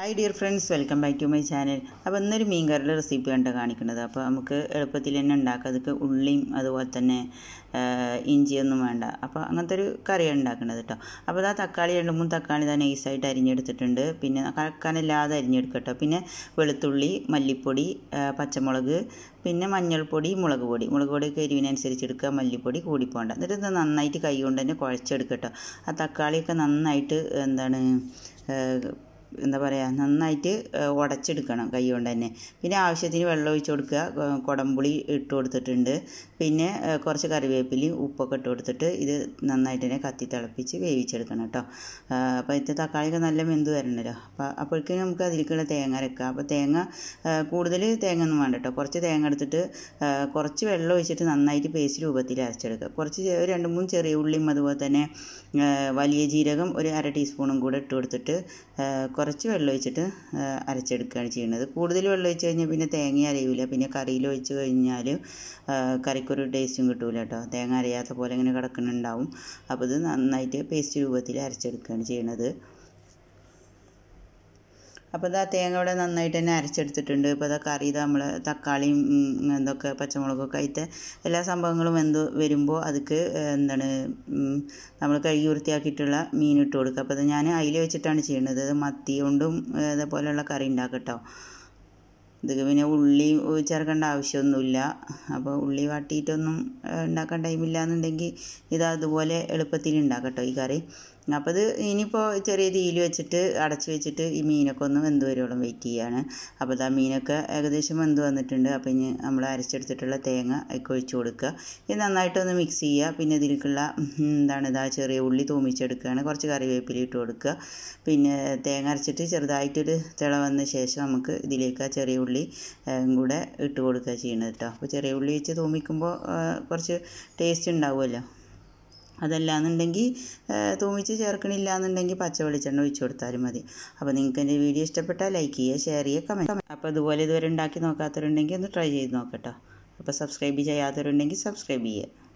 hi dear friends welcome back to my channel അപ്പോൾ ഇന്നൊരു മീൻകറിയുടെ recipe കണ്ട് കാണിക്കുന്നത് അപ്പോൾ നമുക്ക് എളുപ്പത്തിൽ തന്നെ ഉണ്ടാക്കാം അതൊക്കെ ഉള്ളിയും അതുപോലെ തന്നെ ഇഞ്ചിയൊന്നും വേണ്ട അപ്പോൾ അങ്ങനത്തെ ഒരു കറിയാണ് ഉണ്ടാക്കുന്നത് കേട്ടോ അപ്പോൾ ആ തക്കാളി രണ്ട് മൂന്ന് തക്കാളി ഞാൻ നൈസായിട്ട് അരിഞ്ഞെടുത്തിട്ടുണ്ട് പിന്നെ അരിഞ്ഞെടുക്കുക കേട്ടോ പിന്നെ വെളുത്തുള്ളി മല്ലിപ്പൊടി പച്ചമുളക് പിന്നെ മഞ്ഞൾപ്പൊടി മുളക് പൊടി മുളക് പൊടിയൊക്കെ എരിവിനനുസരിച്ച് എടുക്കുക മല്ലിപ്പൊടി കൂടി പോകണ്ട എന്നിട്ട് ഇത് നന്നായിട്ട് കൈ കൊണ്ട് തന്നെ കുഴച്ചെടുക്കട്ടോ ആ തക്കാളിയൊക്കെ നന്നായിട്ട് എന്താണ് എന്താ പറയുക നന്നായിട്ട് ഉടച്ചെടുക്കണം കൈ കൊണ്ട് തന്നെ പിന്നെ ആവശ്യത്തിന് വെള്ളം ഒഴിച്ച് കൊടുക്കുക കുടംപുളി ഇട്ട് കൊടുത്തിട്ടുണ്ട് പിന്നെ കുറച്ച് കറിവേപ്പിലയും ഉപ്പൊക്കെ ഇട്ട് കൊടുത്തിട്ട് ഇത് നന്നായിട്ട് തന്നെ കത്തി തിളപ്പിച്ച് വേവിച്ചെടുക്കണം കേട്ടോ അപ്പോൾ ഇത്തെ തക്കാളിയൊക്കെ നല്ല മെന്ത് വരണ്ടല്ലോ അപ്പോൾ അപ്പോഴേക്കും നമുക്ക് അതിലേക്കുള്ള തേങ്ങ അരക്കാം അപ്പോൾ തേങ്ങ കൂടുതൽ തേങ്ങ ഒന്നും വേണ്ട കേട്ടോ കുറച്ച് തേങ്ങ എടുത്തിട്ട് കുറച്ച് വെള്ളം ഒഴിച്ചിട്ട് നന്നായിട്ട് പേസ്റ്റ് രൂപത്തിൽ അരച്ചെടുക്കുക കുറച്ച് രണ്ട് മൂന്ന് ചെറിയ ഉള്ളിയും അതുപോലെ തന്നെ വലിയ ജീരകം ഒരു അര ടീസ്പൂണും കൂടെ ഇട്ട് കൊടുത്തിട്ട് കുറച്ച് വെള്ളം ഒഴിച്ചിട്ട് അരച്ചെടുക്കുകയാണ് ചെയ്യുന്നത് കൂടുതൽ വെള്ളം ഒഴിച്ച് കഴിഞ്ഞാൽ പിന്നെ തേങ്ങ അരയില്ല പിന്നെ കറിയിൽ ഒഴിച്ച് കഴിഞ്ഞാൽ കറിക്കൊരു ടേസ്റ്റും കിട്ടില്ല കേട്ടോ തേങ്ങ അരയാത്ത പോലെ ഇങ്ങനെ കിടക്കുന്നുണ്ടാവും അപ്പോൾ ഇത് നന്നായിട്ട് പേസ്റ്റ് രൂപത്തിൽ അരച്ചെടുക്കുകയാണ് ചെയ്യുന്നത് അപ്പോൾ ഇതാ തേങ്ങ ഇവിടെ നന്നായിട്ട് തന്നെ അരച്ചെടുത്തിട്ടുണ്ട് ഇപ്പോൾ ഇതാ കറി നമ്മൾ തക്കാളിയും എന്തൊക്കെ പച്ചമുളകൊക്കെ ആയിട്ട് എല്ലാ സംഭവങ്ങളും എന്ത് വരുമ്പോൾ അതിക്ക് എന്താണ് നമ്മൾ കഴുകി വൃത്തിയാക്കിയിട്ടുള്ള മീൻ ഇട്ട് കൊടുക്കുക അപ്പോൾ ഇത് ഞാൻ അതിൽ വെച്ചിട്ടാണ് ചെയ്യുന്നത് ഇത് മത്തി കൊണ്ടും ഇതേപോലെയുള്ള കറി ഉണ്ടാക്കട്ടോ ഇത് പിന്നെ ഉള്ളി ചേർക്കേണ്ട ആവശ്യമൊന്നുമില്ല അപ്പോൾ ഉള്ളി വാട്ടിയിട്ടൊന്നും ഉണ്ടാക്കാൻ ടൈമില്ല എന്നുണ്ടെങ്കിൽ ഇത് അതുപോലെ എളുപ്പത്തിൽ ഉണ്ടാക്കട്ടോ ഈ കറി അപ്പോൾ ഇത് ഇനിയിപ്പോൾ ചെറിയ തീയിൽ വെച്ചിട്ട് അടച്ച് വെച്ചിട്ട് ഈ മീനൊക്കെ ഒന്ന് വെന്ത് വരുവോളം വെയിറ്റ് ചെയ്യുകയാണ് അപ്പോൾ ആ മീനൊക്കെ ഏകദേശം വെന്ത് വന്നിട്ടുണ്ട് അപ്പോൾ ഇനി നമ്മൾ അരച്ചെടുത്തിട്ടുള്ള തേങ്ങ ഒക്കെ ഒഴിച്ചു കൊടുക്കുക ഇത് നന്നായിട്ടൊന്ന് മിക്സ് ചെയ്യുക പിന്നെ ഇതിലേക്കുള്ള എന്താണ് ഇതാ ചെറിയ ഉള്ളി തൂമിച്ചെടുക്കുകയാണ് കുറച്ച് കറിവേപ്പില ഇട്ട് കൊടുക്കുക പിന്നെ തേങ്ങ അരച്ചിട്ട് ചെറുതായിട്ടൊരു തിള വന്ന ശേഷം നമുക്ക് ഇതിലേക്ക് ആ ചെറിയ ഉള്ളി കൂടെ ഇട്ട് കൊടുക്കുക ചെയ്യണത് കേട്ടോ അപ്പോൾ ചെറിയ ഉള്ളി വെച്ച് തൂമിക്കുമ്പോൾ കുറച്ച് ടേസ്റ്റ് ഉണ്ടാവുമല്ലോ അതല്ല എന്നുണ്ടെങ്കിൽ തൂമിച്ച് ചേർക്കണില്ല എന്നുണ്ടെങ്കിൽ പച്ച വെളിച്ചെണ്ണ ഒഴിച്ചു കൊടുത്താലും മതി അപ്പോൾ നിങ്ങൾക്ക് എൻ്റെ വീഡിയോ ഇഷ്ടപ്പെട്ടാൽ ലൈക്ക് ചെയ്യുക ഷെയർ ചെയ്യുക കമൻറ്റ് അപ്പോൾ ഇതുപോലെ ഇതുവരെ ഉണ്ടാക്കി നോക്കാത്തവരുണ്ടെങ്കിൽ ഒന്ന് ട്രൈ ചെയ്ത് നോക്കട്ടോ അപ്പോൾ സബ്സ്ക്രൈബ് ചെയ്യാത്തവരുണ്ടെങ്കിൽ സബ്സ്ക്രൈബ് ചെയ്യുക